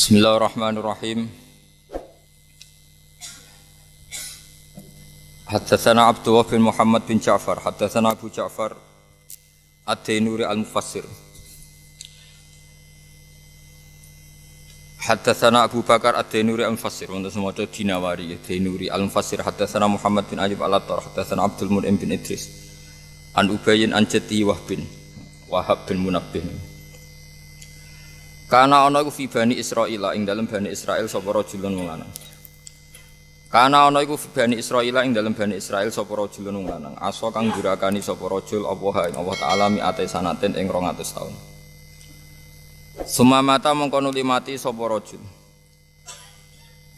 Bismillahirrahmanirrahim. sana Abdullah bin Muhammad bin Ja'far, sana Abu Ja'far Ad-Dainuri al Hatta sana Abu Bakar Ad-Dainuri Al-Mufassir, untuk semua itu dinawari Ad-Dainuri ya, al Hatta sana Muhammad bin Ayub al Hatta sana Abdul Mun'im bin Idris. An Ubayyin an Jati Wahbin, Wahab bin Munabbih. Karena ana iku fi Bani Israil ing dalam Bani Israel sapa rajulun wong lanang. Karena ana iku fi Bani Israil ing dalam Bani Israel sapa rajulun wong lanang. Aso kang durakani sapa rajul Allah ing Allah taala miate sanaten ing 200 taun. Sumamata mongko nuli mati sapa rajul.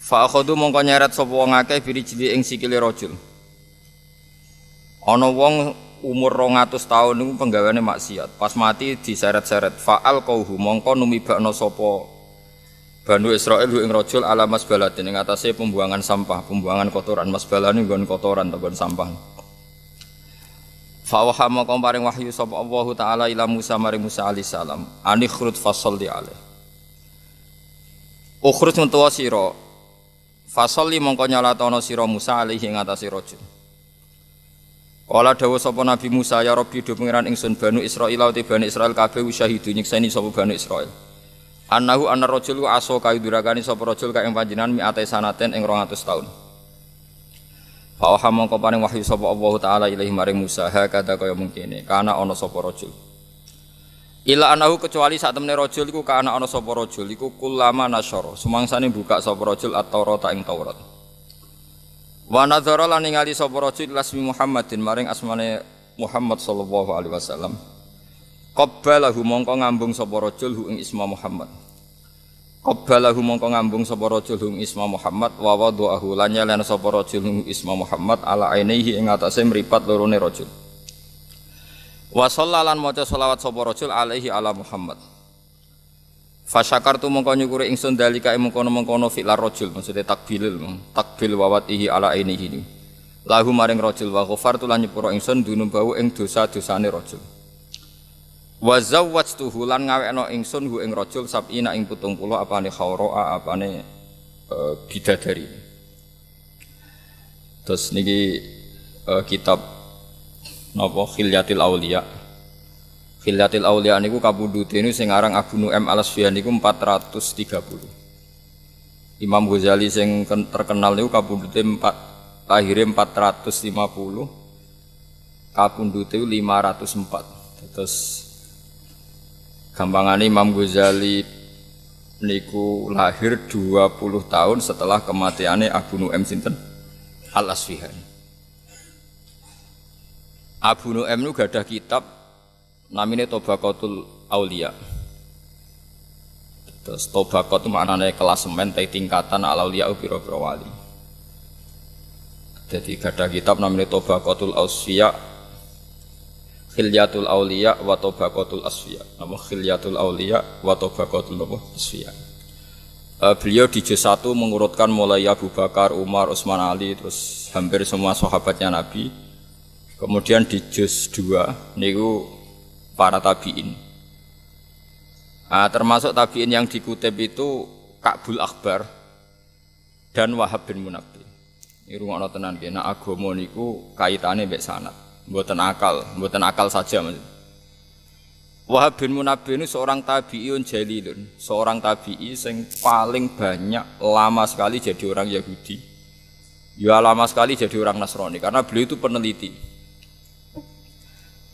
Fa akhadhu mongko nyeret sapa wong akeh birijli ing sikile rajul. Ana wong umur 200 tahun itu penggaweane maksiat. Pas mati diseret-seret fa'al qauhu mongko numibakno sapa bandu Israel ing rajul ala masbalatin ing atase pembuangan sampah, pembuangan kotoran masbalan nggon kotoran bukan sampah. Fa mongko paring wahyu sapa Allah taala ila Musa maring Musa alaihi salam. anikhrut fasol di alaih. Ukhrut mentua sira. Fasal li mongko nyalatono sira Musa alaihi ing atase rajul. Wala dawuh sapa Nabi Musa ya Rabbi do pangeran ingsun Banu Israil uti Bani Israil kabeh syahidu nyikseni sapa Bani Israil. Anahu anna rajul aso kayu durakani sapa rajul ka ing panjenengan miate sanaten ing 200 taun. Fa mongko paring wahyu sapa Allah taala ilahi maring Musa ha kata kaya mungkene kana ana sapa rajul. Ila anahu kecuali saat temene rajul iku kana ana sapa rajul iku kulama nasyara sumangsane buka sapa rajul at-Taurat ing Taurat. Wa nadzara lan ningali sapa rajul lasmi Muhammadin maring asmane Muhammad sallallahu alaihi wasallam. Qabbalahu mongko ngambung sapa rajul ing isma Muhammad. Qabbalahu mongko ngambung sapa rajul ing isma Muhammad wa wada'ahu lan nyalen sapa rajul ing isma Muhammad ala ainihi ing atase mripat lorone rajul. Wa sallalan maca selawat sapa rajul alaihi ala Muhammad. Fasyakar tu mongko nyukuri ingsun dalika mengkono-mengkono fitlah rojul maksudnya takbilil takbil ihi ala ini ini. Lahu maring rojul wa ghafartu lan nyepuro ingsun dunum bau ing dosa-dosane dosa rojul. Wazawat tuhulan ngawe no ingsun hu ing rajul sab'ina ing putung apa 70 apane apa apane e, bidadari. Terus niki e, kitab napa Khilyatil Auliya Khilatil Aulia niku kabudute ini sing aran Abu Nu'aim al asfiyani niku 430. Imam Ghazali sing terkenal niku kabudute 4 lahire 450. Kabudute 504. Terus gampangane Imam Ghazali niku lahir 20 tahun setelah kematiannya Abu Nu'aim sinten Al asfiyani Abu Nu'aim niku gadah kitab namine Tobaqatul Aulia. Terus Tobaqat maknane klasemen tai tingkatan al aulia pira wali. Jadi gada kitab namine Tobaqatul Ausfiya Khilyatul Aulia wa Tobaqatul Asfiya. Nama Khilyatul Aulia wa Tobaqatul Asfiya. Eh, beliau di juz 1 mengurutkan mulai Abu Bakar, Umar, Utsman Ali, terus hampir semua sahabatnya Nabi. Kemudian di juz 2 niku para tabiin. Nah, termasuk tabiin yang dikutip itu Ka'bul Akbar dan Wahab bin Munabbi. Ini rumah tenan kena agama niku kaitannya baik sanat. Buatan akal, buatan akal saja maksud. Wahab bin Munabbi ini seorang tabi'un jalilun, seorang tabi'i yang paling banyak lama sekali jadi orang Yahudi. Ya lama sekali jadi orang Nasrani karena beliau itu peneliti.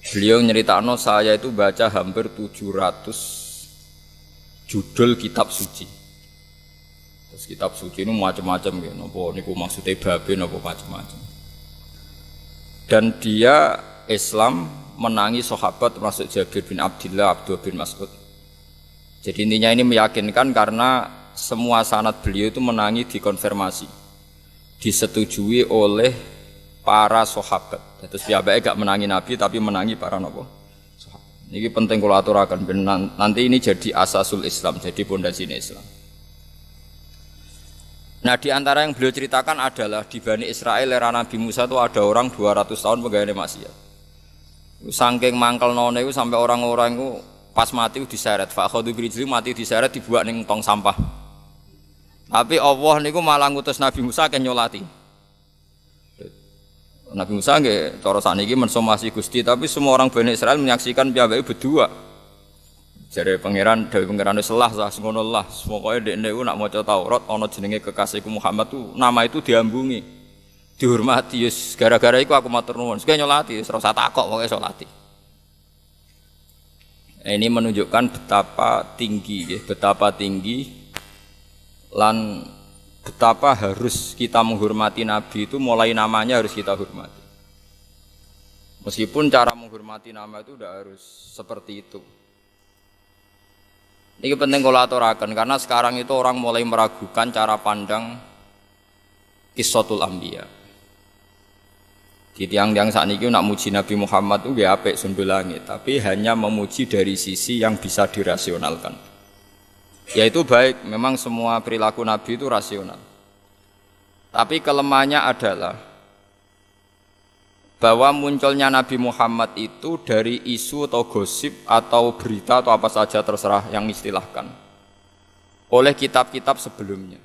Beliau nyeritakno saya itu baca hampir 700 judul kitab suci. Terus kitab suci ini macam-macam ya, nopo niku maksudnya babi, nopo macam-macam. Dan dia Islam menangi sahabat termasuk Jabir bin Abdullah, Abdul bin Mas'ud. Jadi intinya ini meyakinkan karena semua sanat beliau itu menangi dikonfirmasi disetujui oleh para sahabat. Terus piyambake gak menangi Nabi tapi menangi para nopo? Sahabat. Ini penting kalau aturakan nanti ini jadi asasul Islam, jadi pondasi Islam. Nah di antara yang beliau ceritakan adalah di Bani Israel era Nabi Musa itu ada orang 200 tahun pegawai maksiat. Sangking mangkel nona itu sampai orang-orang itu pas mati itu diseret. Fakhodu birijli mati diseret dibuat neng tong sampah. Tapi Allah niku malah ngutus Nabi Musa ke nyolati. Nabi Musa nggih cara saniki mensomasi Gusti, tapi semua orang Bani Israel menyaksikan piyambake berdua. Jadi pangeran dari pangeran selah sah ngono lah. Pokoke dekne ku nak maca Taurat ana jenenge kekasihku Muhammad tuh nama itu diambungi. Dihormati yus gara-gara iku aku matur nuwun. Sing nyolati yus rasa takok pokoke salati. Ini menunjukkan betapa tinggi, betapa tinggi lan betapa harus kita menghormati Nabi itu mulai namanya harus kita hormati. Meskipun cara menghormati nama itu tidak harus seperti itu. Ini penting kalau aturakan karena sekarang itu orang mulai meragukan cara pandang kisotul ambia. Di tiang-tiang saat ini nak muji Nabi Muhammad itu gak apik tapi hanya memuji dari sisi yang bisa dirasionalkan. Ya itu baik, memang semua perilaku Nabi itu rasional. Tapi kelemahannya adalah bahwa munculnya Nabi Muhammad itu dari isu atau gosip atau berita atau apa saja terserah yang istilahkan oleh kitab-kitab sebelumnya.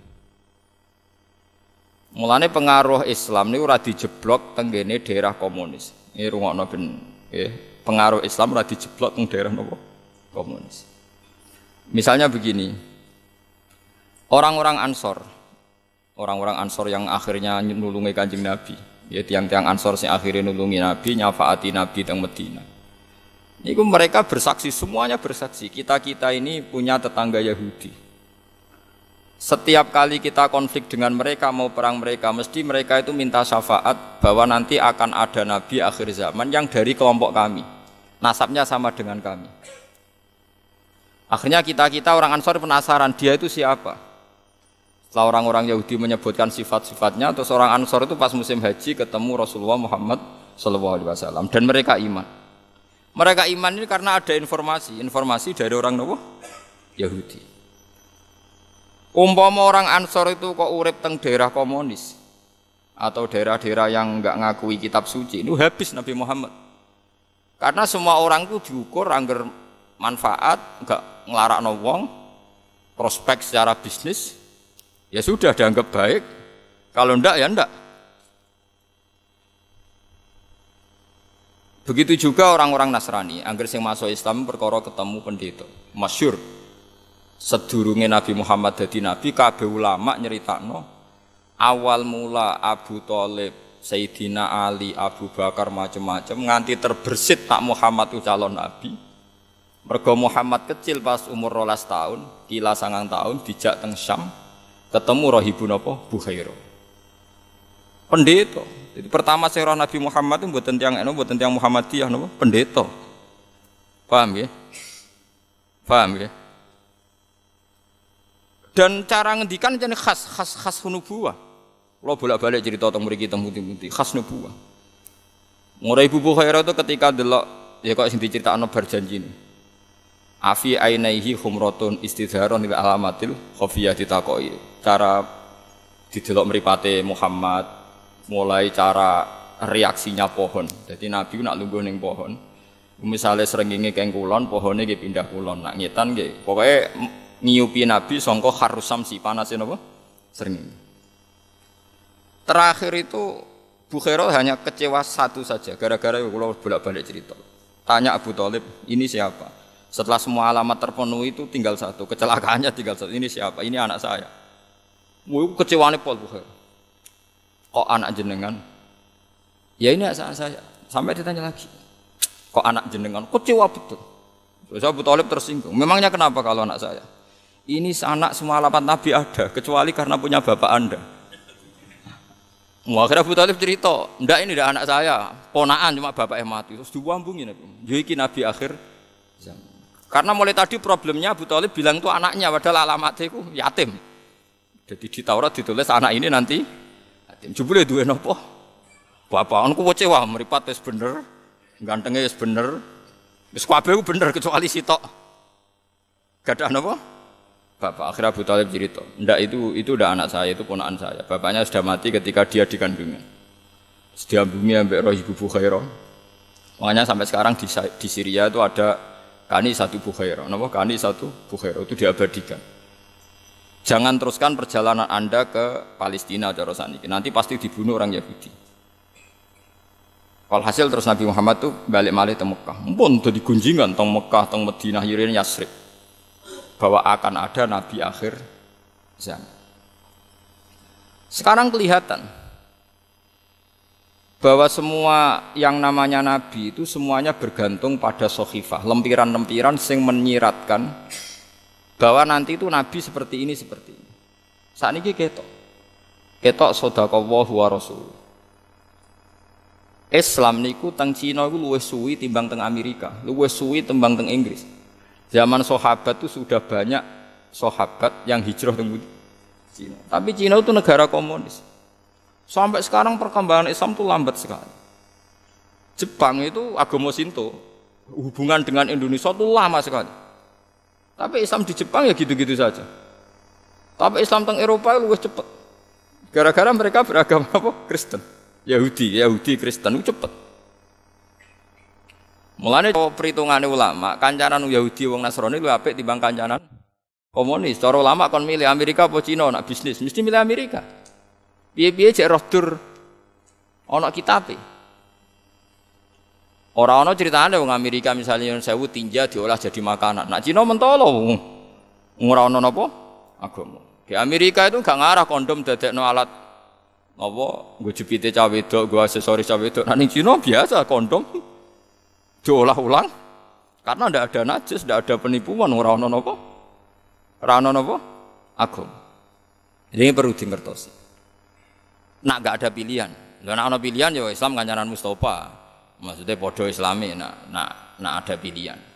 Mulane pengaruh Islam ini udah dijeblok tenggene daerah komunis. Ini rumah ben eh, pengaruh Islam udah dijeblok teng daerah Komunis. Misalnya begini, orang-orang Ansor, orang-orang Ansor yang akhirnya nulungi kanjeng Nabi, ya tiang-tiang Ansor yang akhirnya nulungi Nabi, nyafaati Nabi teng Medina. Ini mereka bersaksi, semuanya bersaksi. Kita-kita ini punya tetangga Yahudi. Setiap kali kita konflik dengan mereka, mau perang mereka, mesti mereka itu minta syafaat bahwa nanti akan ada nabi akhir zaman yang dari kelompok kami. Nasabnya sama dengan kami. Akhirnya kita-kita orang Ansor penasaran dia itu siapa. Setelah orang-orang Yahudi menyebutkan sifat-sifatnya, atau seorang Ansor itu pas musim haji ketemu Rasulullah Muhammad Shallallahu Alaihi Wasallam dan mereka iman. Mereka iman ini karena ada informasi, informasi dari orang Nabi Yahudi. Umpama orang Ansor itu kok urip teng daerah komunis atau daerah-daerah yang nggak ngakui kitab suci, itu habis Nabi Muhammad. Karena semua orang itu diukur angger manfaat, enggak ngelarak wong, prospek secara bisnis, ya sudah dianggap baik. Kalau enggak ya enggak. Begitu juga orang-orang Nasrani, angger yang masuk Islam perkara ketemu pendeta, masyur. Sedurunge Nabi Muhammad jadi nabi, KB ulama nyeritakno awal mula Abu Thalib Sayyidina Ali, Abu Bakar macam-macam nganti terbersit tak Muhammad itu calon nabi. Mergo Muhammad kecil pas umur rolas tahun, kila sangang tahun dijak teng Syam, ketemu roh ibu nopo Bukhairo. Pendeta. Jadi pertama roh Nabi Muhammad itu tentiang tentang eno, mboten Muhammad Muhammadiyah nopo pendeta. Paham ya? Paham ya? Dan cara ngendikan jadi khas khas khas nubuwah. Lo bolak-balik jadi tentang murid kita muti-muti khas nubuwah. Mulai Ibu Khairo itu ketika delok ya kok cerita diceritakno berjanji ini afi ainaihi humrotun istidharon ila alamatil khofiyah ditakoi cara didelok meripate Muhammad mulai cara reaksinya pohon jadi nabi nak lungguh ning pohon misalnya ini keng kulon pohonnya nggih pindah kulon nak ngetan nggih pokoknya ngiupi nabi sangka harusam si panasin apa sering terakhir itu Bukhairah hanya kecewa satu saja gara-gara kalau bolak-balik cerita tanya Abu Talib ini siapa setelah semua alamat terpenuhi itu tinggal satu, kecelakaannya tinggal satu. Ini siapa? Ini anak saya. Wuh, kecewane Paul Bukhari. Kok anak jenengan? Ya ini anak saya. Sampai ditanya lagi. Kok anak jenengan? Kecewa betul. saya Abu Talib tersinggung. Memangnya kenapa kalau anak saya? Ini anak semua alamat Nabi ada, kecuali karena punya bapak Anda. Wah, akhirnya Abu Talib cerita, ndak ini ndak anak saya, ponaan cuma bapak yang mati. Terus diwambungin Nabi. Jadi Nabi akhir zaman. Karena mulai tadi problemnya Abu Talib bilang itu anaknya, padahal alamatnya itu yatim. Jadi di Taurat ditulis anak ini nanti yatim. Jebule duit apa? Bapak aku kecewa, meripat itu bener, gantengnya wis bener. Wis itu bener kecuali sitok. Gadah apa? Bapak akhirnya Abu Talib cerita, ndak itu itu udah anak saya, itu ponakan saya. Bapaknya sudah mati ketika dia di kandungan. bumi sampai roh ibu Bukhairah. Makanya sampai sekarang di, di Syria itu ada Kani satu Bukhairah. Nama Kani satu Bukhairah itu diabadikan. Jangan teruskan perjalanan Anda ke Palestina cara saniki. Nanti pasti dibunuh orang Yahudi. Kalau hasil terus Nabi Muhammad tuh balik malih ke Mekah. Mpun tuh digunjingan teng Mekah, teng Medina, Yirin, Yasrib. Bahwa akan ada Nabi akhir zaman. Sekarang kelihatan, bahwa semua yang namanya nabi itu semuanya bergantung pada sohifah, lempiran-lempiran sing menyiratkan bahwa nanti itu nabi seperti ini seperti ini. Saat ini ketok, ketok sodako wa rasul. Islam niku tang Cina iku luwih suwi timbang teng Amerika, luwih suwi timbang teng Inggris. Zaman sahabat itu sudah banyak sahabat yang hijrah teng Cina. Tapi Cina itu negara komunis. Sampai sekarang perkembangan Islam itu lambat sekali. Jepang itu agama Sinto, hubungan dengan Indonesia itu lama sekali. Tapi Islam di Jepang ya gitu-gitu saja. Tapi Islam teng Eropa lebih cepet. Gara-gara mereka beragama apa? Kristen. Yahudi, Yahudi Kristen itu cepet. Mulane perhitungannya ulama, kancanan Yahudi wong Nasrani lu apik timbang kancanan komunis. Cara ulama kon milih Amerika apa Cina nak bisnis, mesti milih Amerika. Piye-piye cek roh dur ana kitabe. Ora ana ada wong Amerika misalnya yang sewu tinja diolah jadi makanan. Nak Cina mentolo. Ora ana napa? Agama. Di Amerika itu gak ngarah kondom dadekno alat apa Gue jepite cah wedok, nggo aksesoris cah wedok. Nah, Cina biasa kondom diolah ulang karena ndak ada najis, ndak ada penipuan, ora ana napa? Ora ana napa? Agama. Ini perlu dimertosi nak gak ada pilihan Gak nak ada pilihan ya Islam ganjaran Mustafa maksudnya podo Islami nak nak nak ada pilihan